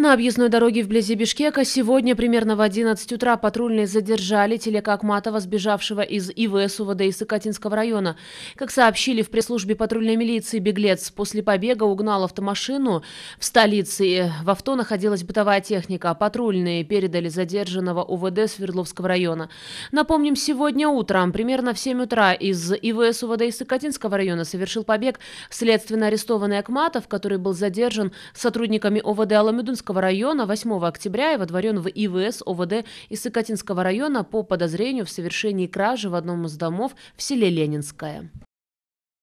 На объездной дороге вблизи Бишкека сегодня примерно в 11 утра патрульные задержали телека Акматова, сбежавшего из ИВС УВД из Сыкатинского района. Как сообщили в пресс-службе патрульной милиции, беглец после побега угнал автомашину в столице. В авто находилась бытовая техника. Патрульные передали задержанного УВД Свердловского района. Напомним, сегодня утром, примерно в 7 утра, из ИВС УВД из Сыкатинского района совершил побег следственно арестованный Акматов, который был задержан сотрудниками ОВД Аламедунского Исакатинского района 8 октября и водворен в ИВС ОВД Исакатинского района по подозрению в совершении кражи в одном из домов в селе Ленинское.